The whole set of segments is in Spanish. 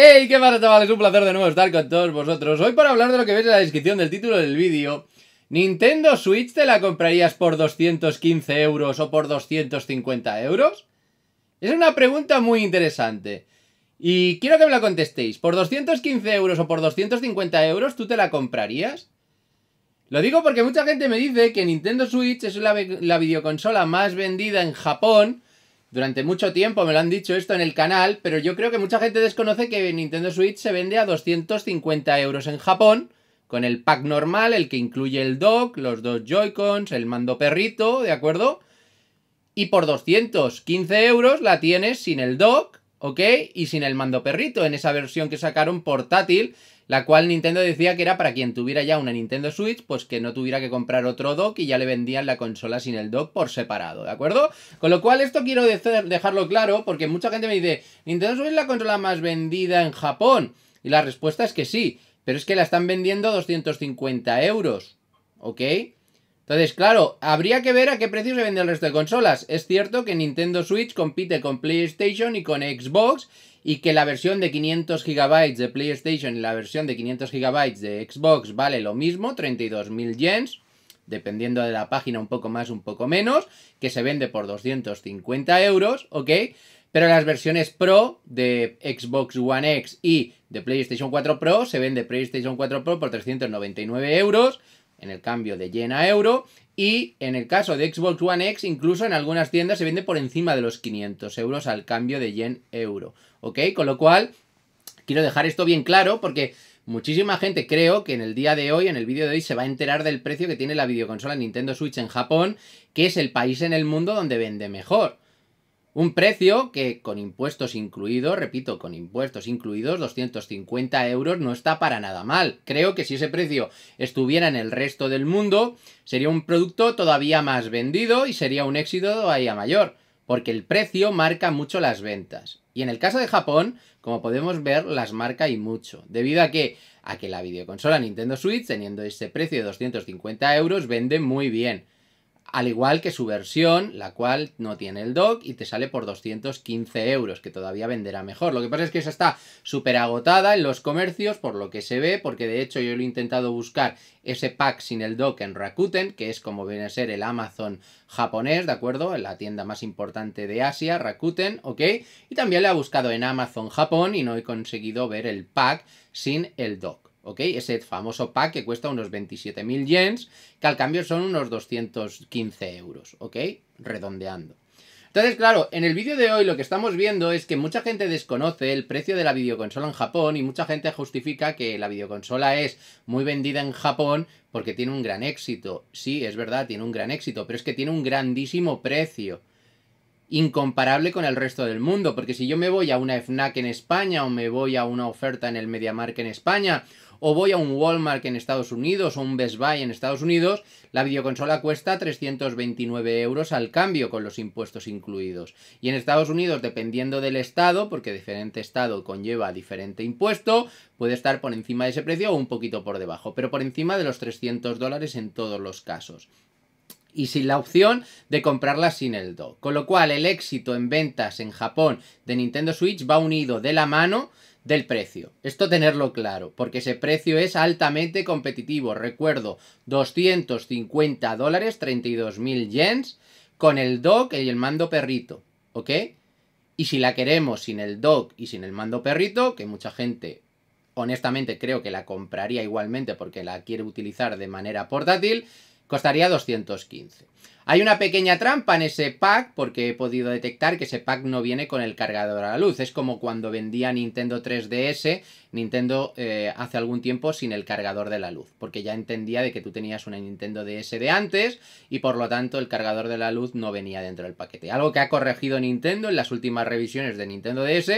¡Hey! ¿Qué pasa chavales? Un placer de nuevo estar con todos vosotros. Hoy para hablar de lo que veis en la descripción del título del vídeo. ¿Nintendo Switch te la comprarías por 215 euros o por 250 euros? Es una pregunta muy interesante. Y quiero que me la contestéis. ¿Por 215 euros o por 250 euros tú te la comprarías? Lo digo porque mucha gente me dice que Nintendo Switch es la videoconsola más vendida en Japón durante mucho tiempo me lo han dicho esto en el canal, pero yo creo que mucha gente desconoce que Nintendo Switch se vende a 250 euros en Japón, con el pack normal, el que incluye el dock, los dos Joy-Cons, el mando perrito, ¿de acuerdo? Y por 215 euros la tienes sin el dock, ¿ok? Y sin el mando perrito, en esa versión que sacaron portátil, la cual Nintendo decía que era para quien tuviera ya una Nintendo Switch, pues que no tuviera que comprar otro dock y ya le vendían la consola sin el dock por separado, ¿de acuerdo? Con lo cual esto quiero dejarlo claro porque mucha gente me dice, ¿Nintendo Switch es la consola más vendida en Japón? Y la respuesta es que sí, pero es que la están vendiendo 250 euros, ¿ok? Entonces, claro, habría que ver a qué precio se vende el resto de consolas. Es cierto que Nintendo Switch compite con PlayStation y con Xbox y que la versión de 500 GB de PlayStation y la versión de 500 GB de Xbox vale lo mismo, 32.000 yens, dependiendo de la página un poco más, un poco menos, que se vende por 250 euros, ¿ok? Pero las versiones Pro de Xbox One X y de PlayStation 4 Pro se vende PlayStation 4 Pro por 399 euros en el cambio de yen a euro y en el caso de Xbox One X incluso en algunas tiendas se vende por encima de los 500 euros al cambio de yen euro, ¿ok? Con lo cual quiero dejar esto bien claro porque muchísima gente creo que en el día de hoy, en el vídeo de hoy, se va a enterar del precio que tiene la videoconsola Nintendo Switch en Japón, que es el país en el mundo donde vende mejor. Un precio que con impuestos incluidos, repito, con impuestos incluidos, 250 euros no está para nada mal. Creo que si ese precio estuviera en el resto del mundo, sería un producto todavía más vendido y sería un éxito todavía mayor, porque el precio marca mucho las ventas. Y en el caso de Japón, como podemos ver, las marca y mucho, debido a que, a que la videoconsola Nintendo Switch, teniendo ese precio de 250 euros, vende muy bien al igual que su versión, la cual no tiene el dock y te sale por 215 euros, que todavía venderá mejor. Lo que pasa es que esa está súper agotada en los comercios, por lo que se ve, porque de hecho yo lo he intentado buscar ese pack sin el dock en Rakuten, que es como viene a ser el Amazon japonés, ¿de acuerdo? La tienda más importante de Asia, Rakuten, ¿ok? Y también le he buscado en Amazon Japón y no he conseguido ver el pack sin el dock. Ese famoso pack que cuesta unos 27.000 yens, que al cambio son unos 215 euros, ¿ok? Redondeando. Entonces, claro, en el vídeo de hoy lo que estamos viendo es que mucha gente desconoce el precio de la videoconsola en Japón y mucha gente justifica que la videoconsola es muy vendida en Japón porque tiene un gran éxito. Sí, es verdad, tiene un gran éxito, pero es que tiene un grandísimo precio incomparable con el resto del mundo, porque si yo me voy a una FNAC en España o me voy a una oferta en el MediaMarkt en España o voy a un Walmart en Estados Unidos o un Best Buy en Estados Unidos, la videoconsola cuesta 329 euros al cambio con los impuestos incluidos. Y en Estados Unidos, dependiendo del estado, porque diferente estado conlleva diferente impuesto, puede estar por encima de ese precio o un poquito por debajo, pero por encima de los 300 dólares en todos los casos y sin la opción de comprarla sin el dock. Con lo cual el éxito en ventas en Japón de Nintendo Switch va unido de la mano del precio. Esto tenerlo claro, porque ese precio es altamente competitivo. Recuerdo, 250 dólares, 32.000 yens, con el dock y el mando perrito, ¿ok? Y si la queremos sin el dock y sin el mando perrito, que mucha gente honestamente creo que la compraría igualmente porque la quiere utilizar de manera portátil, costaría 215. Hay una pequeña trampa en ese pack porque he podido detectar que ese pack no viene con el cargador a la luz. Es como cuando vendía Nintendo 3DS, Nintendo eh, hace algún tiempo sin el cargador de la luz, porque ya entendía de que tú tenías una Nintendo DS de antes y por lo tanto el cargador de la luz no venía dentro del paquete. Algo que ha corregido Nintendo en las últimas revisiones de Nintendo DS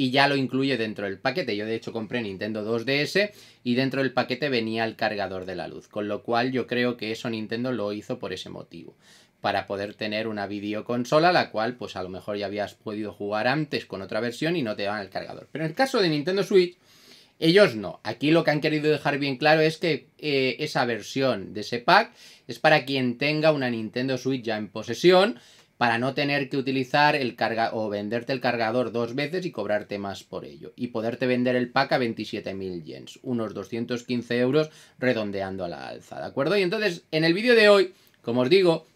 y ya lo incluye dentro del paquete. Yo de hecho compré Nintendo 2DS y dentro del paquete venía el cargador de la luz, con lo cual yo creo que eso Nintendo lo hizo por ese motivo para poder tener una videoconsola, la cual pues a lo mejor ya habías podido jugar antes con otra versión y no te daban el cargador. Pero en el caso de Nintendo Switch, ellos no. Aquí lo que han querido dejar bien claro es que eh, esa versión de ese pack es para quien tenga una Nintendo Switch ya en posesión, para no tener que utilizar el carga o venderte el cargador dos veces y cobrarte más por ello. Y poderte vender el pack a 27.000 yens, unos 215 euros redondeando a la alza, ¿de acuerdo? Y entonces, en el vídeo de hoy, como os digo,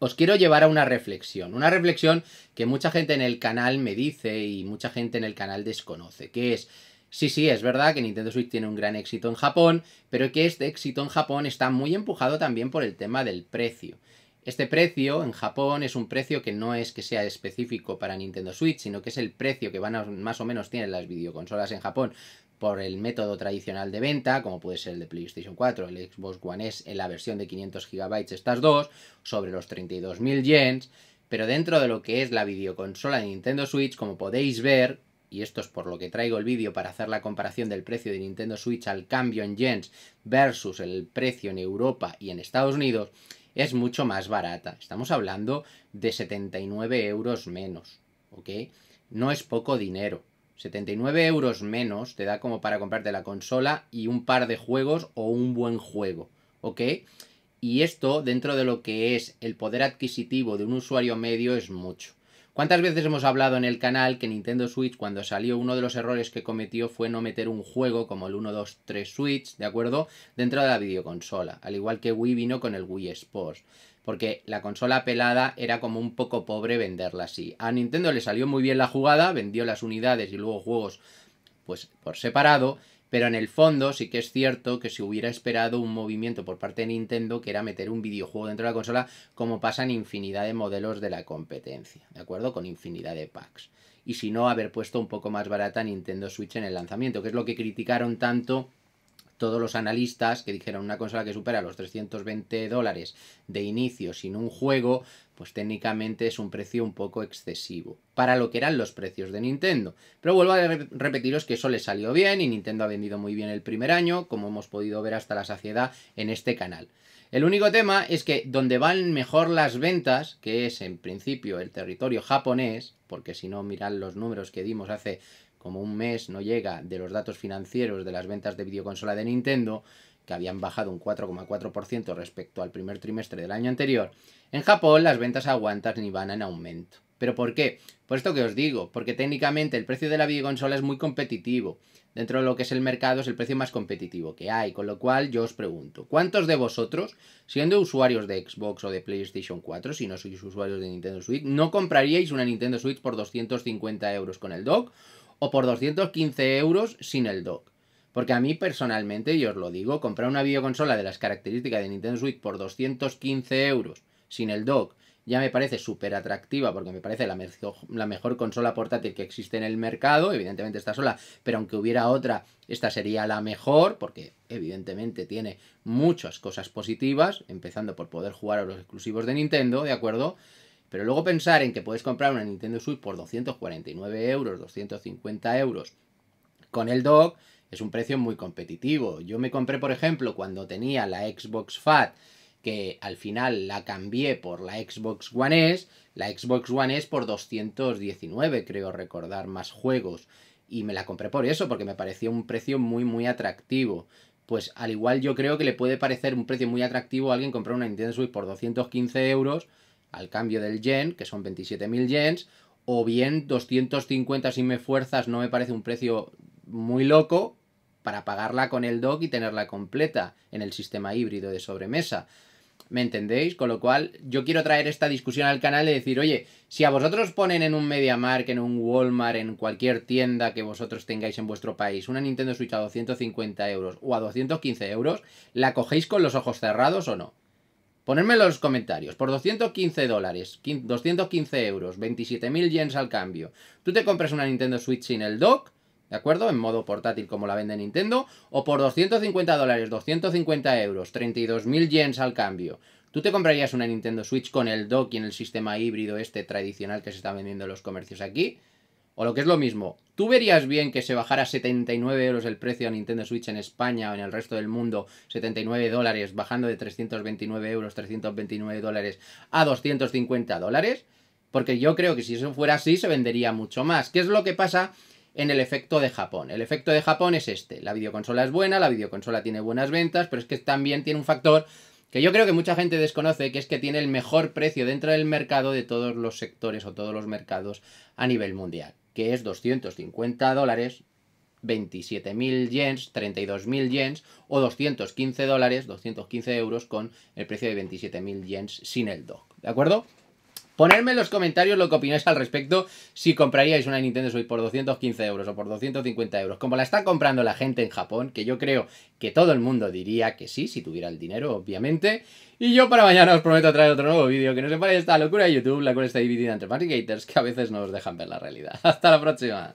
os quiero llevar a una reflexión, una reflexión que mucha gente en el canal me dice y mucha gente en el canal desconoce, que es, sí, sí, es verdad que Nintendo Switch tiene un gran éxito en Japón, pero que este éxito en Japón está muy empujado también por el tema del precio. Este precio en Japón es un precio que no es que sea específico para Nintendo Switch, sino que es el precio que van más o menos tienen las videoconsolas en Japón por el método tradicional de venta, como puede ser el de PlayStation 4, el Xbox One S en la versión de 500 GB, estas dos, sobre los 32.000 yens, pero dentro de lo que es la videoconsola de Nintendo Switch, como podéis ver, y esto es por lo que traigo el vídeo para hacer la comparación del precio de Nintendo Switch al cambio en yens versus el precio en Europa y en Estados Unidos, es mucho más barata. Estamos hablando de 79 euros menos, ¿ok? No es poco dinero. 79 euros menos te da como para comprarte la consola y un par de juegos o un buen juego, ¿ok? Y esto, dentro de lo que es el poder adquisitivo de un usuario medio, es mucho. ¿Cuántas veces hemos hablado en el canal que Nintendo Switch cuando salió uno de los errores que cometió fue no meter un juego como el 1, 2, 3 Switch, ¿de acuerdo? Dentro de la videoconsola, al igual que Wii vino con el Wii Sports porque la consola pelada era como un poco pobre venderla así. A Nintendo le salió muy bien la jugada, vendió las unidades y luego juegos pues por separado, pero en el fondo sí que es cierto que se hubiera esperado un movimiento por parte de Nintendo que era meter un videojuego dentro de la consola, como pasan infinidad de modelos de la competencia, ¿de acuerdo? Con infinidad de packs. Y si no, haber puesto un poco más barata Nintendo Switch en el lanzamiento, que es lo que criticaron tanto todos los analistas que dijeron una consola que supera los 320 dólares de inicio sin un juego, pues técnicamente es un precio un poco excesivo para lo que eran los precios de Nintendo. Pero vuelvo a repetiros que eso le salió bien y Nintendo ha vendido muy bien el primer año, como hemos podido ver hasta la saciedad en este canal. El único tema es que donde van mejor las ventas, que es en principio el territorio japonés, porque si no mirad los números que dimos hace como un mes no llega, de los datos financieros de las ventas de videoconsola de Nintendo, que habían bajado un 4,4% respecto al primer trimestre del año anterior, en Japón las ventas aguantan y van en aumento. ¿Pero por qué? Por esto que os digo, porque técnicamente el precio de la videoconsola es muy competitivo. Dentro de lo que es el mercado es el precio más competitivo que hay, con lo cual yo os pregunto, ¿cuántos de vosotros, siendo usuarios de Xbox o de PlayStation 4, si no sois usuarios de Nintendo Switch, no compraríais una Nintendo Switch por 250 euros con el dock o por 215 euros sin el dock. Porque a mí personalmente, y os lo digo, comprar una videoconsola de las características de Nintendo Switch por 215 euros sin el dock ya me parece súper atractiva porque me parece la, la, mejor consola portátil que existe en el mercado. Evidentemente está sola, pero aunque hubiera otra, esta sería la mejor porque evidentemente tiene muchas cosas positivas, empezando por poder jugar a los exclusivos de Nintendo, ¿de acuerdo? Pero luego pensar en que puedes comprar una Nintendo Switch por 249 euros, 250 euros con el dock, es un precio muy competitivo. Yo me compré, por ejemplo, cuando tenía la Xbox Fat, que al final la cambié por la Xbox One S, la Xbox One S por 219, creo recordar, más juegos. Y me la compré por eso, porque me parecía un precio muy, muy atractivo. Pues al igual yo creo que le puede parecer un precio muy atractivo a alguien comprar una Nintendo Switch por 215 euros al cambio del yen, que son 27.000 yens, o bien 250 si me fuerzas, no me parece un precio muy loco para pagarla con el dock y tenerla completa en el sistema híbrido de sobremesa. ¿Me entendéis? Con lo cual, yo quiero traer esta discusión al canal y decir, oye, si a vosotros ponen en un MediaMark, en un Walmart, en cualquier tienda que vosotros tengáis en vuestro país, una Nintendo Switch a 250 euros o a 215 euros, ¿la cogéis con los ojos cerrados o no? Ponedme en los comentarios. Por 215 dólares, 215 euros, 27.000 yens al cambio. Tú te compras una Nintendo Switch sin el dock, ¿de acuerdo? En modo portátil como la vende Nintendo. O por 250 dólares, 250 euros, 32.000 yens al cambio. ¿Tú te comprarías una Nintendo Switch con el dock y en el sistema híbrido este tradicional que se está vendiendo en los comercios aquí? O lo que es lo mismo, ¿tú verías bien que se bajara 79 euros el precio a Nintendo Switch en España o en el resto del mundo? 79 dólares, bajando de 329 euros, 329 dólares a 250 dólares. Porque yo creo que si eso fuera así se vendería mucho más. ¿Qué es lo que pasa? en el efecto de Japón. El efecto de Japón es este. La videoconsola es buena, la videoconsola tiene buenas ventas, pero es que también tiene un factor que yo creo que mucha gente desconoce, que es que tiene el mejor precio dentro del mercado de todos los sectores o todos los mercados a nivel mundial que es 250 dólares, 27.000 yens, 32.000 yens o 215 dólares, 215 euros con el precio de 27.000 yens sin el DOC. ¿De acuerdo? ponerme en los comentarios lo que opináis al respecto, si compraríais una Nintendo Switch por 215 euros o por 250 euros, como la está comprando la gente en Japón, que yo creo que todo el mundo diría que sí, si tuviera el dinero, obviamente. Y yo para mañana os prometo traer otro nuevo vídeo que no se a esta locura de YouTube, la cual está dividida entre Marketers que a veces no os dejan ver la realidad. ¡Hasta la próxima!